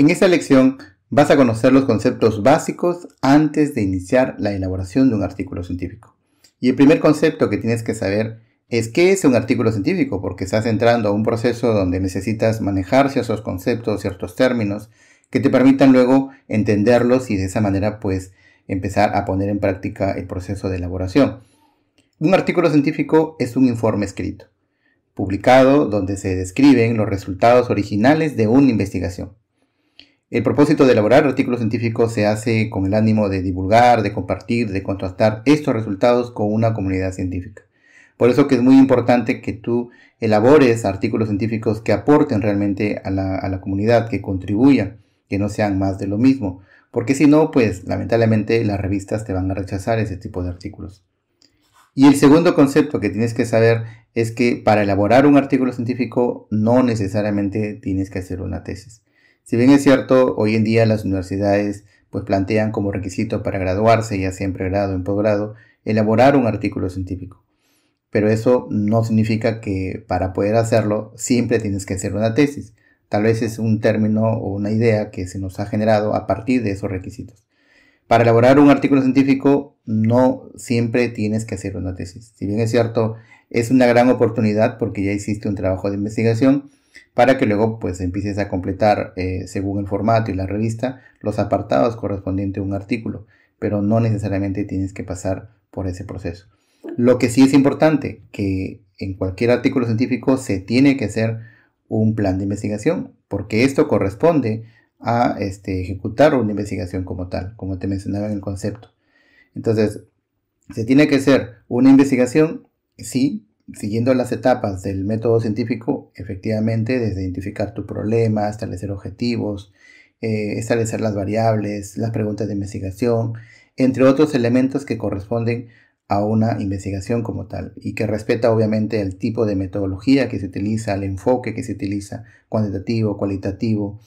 En esta lección vas a conocer los conceptos básicos antes de iniciar la elaboración de un artículo científico. Y el primer concepto que tienes que saber es qué es un artículo científico, porque estás entrando a un proceso donde necesitas manejar esos conceptos, ciertos términos, que te permitan luego entenderlos y de esa manera pues empezar a poner en práctica el proceso de elaboración. Un artículo científico es un informe escrito, publicado donde se describen los resultados originales de una investigación. El propósito de elaborar artículos científicos se hace con el ánimo de divulgar, de compartir, de contrastar estos resultados con una comunidad científica. Por eso que es muy importante que tú elabores artículos científicos que aporten realmente a la, comunidad, que contribuyan, que no sean más de lo mismo, porque si no, pues lamentablemente las revistas te van a rechazar ese tipo de artículos. Y el segundo concepto que tienes que saber es que para elaborar un artículo científico no necesariamente tienes que hacer una tesis. Si bien es cierto, hoy en día las universidades pues plantean como requisito para graduarse, ya sea en pregrado o en posgrado, elaborar un artículo científico. Pero eso no significa que para poder hacerlo siempre tienes que hacer una tesis. Tal vez es un término o una idea que se nos ha generado a partir de esos requisitos. Para elaborar un artículo científico no siempre tienes que hacer una tesis. Si bien es cierto, es una gran oportunidad porque ya existe un trabajo de investigación, para que luego pues empieces a completar eh, según el formato y la revista los apartados correspondientes a un artículo, pero no necesariamente tienes que pasar por ese proceso. Lo que sí es importante, que en cualquier artículo científico se tiene que hacer un plan de investigación, porque esto corresponde a este, ejecutar una investigación como tal, como te mencionaba en el concepto. Entonces, se tiene que hacer una investigación, sí, siguiendo las etapas del método científico, efectivamente, desde identificar tu problema, establecer objetivos, eh, establecer las variables, las preguntas de investigación, entre otros elementos que corresponden a una investigación como tal y que respeta obviamente el tipo de metodología que se utiliza, el enfoque que se utiliza, cuantitativo, cualitativo,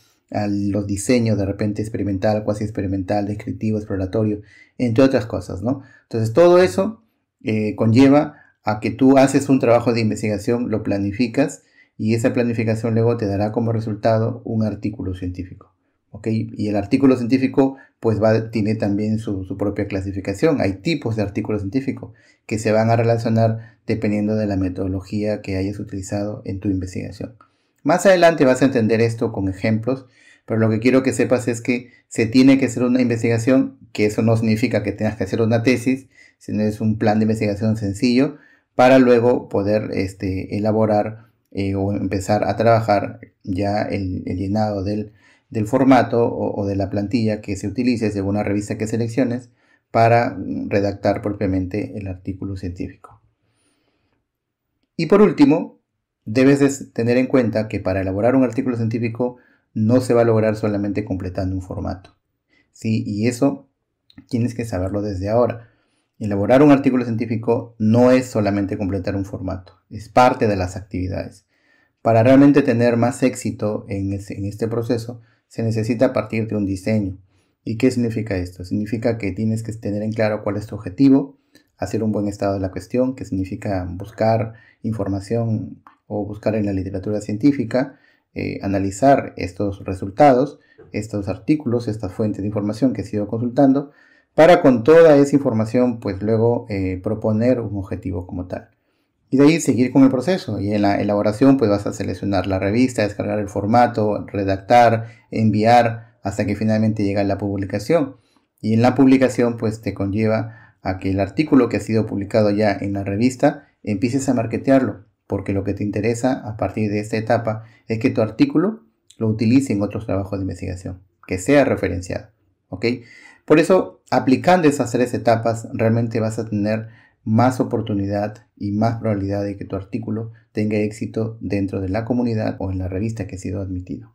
los diseños de repente experimental, cuasi experimental, descriptivo, exploratorio, entre otras cosas, ¿no? Entonces todo eso eh, conlleva a que tú haces un trabajo de investigación, lo planificas y esa planificación luego te dará como resultado un artículo científico. Y el artículo científico pues tiene también su, propia clasificación. Hay tipos de artículo científico que se van a relacionar dependiendo de la metodología que hayas utilizado en tu investigación. Más adelante vas a entender esto con ejemplos, pero lo que quiero que sepas es que se tiene que hacer una investigación, que eso no significa que tengas que hacer una tesis, sino es un plan de investigación sencillo, para luego poder este, elaborar eh, o empezar a trabajar ya el, llenado del, formato o, de la plantilla que se utilice según la revista que selecciones para redactar propiamente el artículo científico. Y por último, debes tener en cuenta que para elaborar un artículo científico no se va a lograr solamente completando un formato. ¿sí? Y eso tienes que saberlo desde ahora. Elaborar un artículo científico no es solamente completar un formato, es parte de las actividades. Para realmente tener más éxito en, este proceso, se necesita partir de un diseño. ¿Y qué significa esto? Significa que tienes que tener en claro cuál es tu objetivo, hacer un buen estado de la cuestión, que significa buscar información o buscar en la literatura científica, eh, analizar estos resultados, estos artículos, estas fuentes de información que he ido consultando, para con toda esa información pues luego eh, proponer un objetivo como tal. Y de ahí seguir con el proceso. Y en la elaboración pues vas a seleccionar la revista, descargar el formato, redactar, enviar hasta que finalmente llega la publicación. Y en la publicación pues te conlleva a que el artículo que ha sido publicado ya en la revista empieces a marketearlo. Porque lo que te interesa a partir de esta etapa es que tu artículo lo utilice en otros trabajos de investigación, que sea referenciado. ¿ok?, por eso, aplicando esas tres etapas, realmente vas a tener más oportunidad y más probabilidad de que tu artículo tenga éxito dentro de la comunidad o en la revista que ha sido admitido.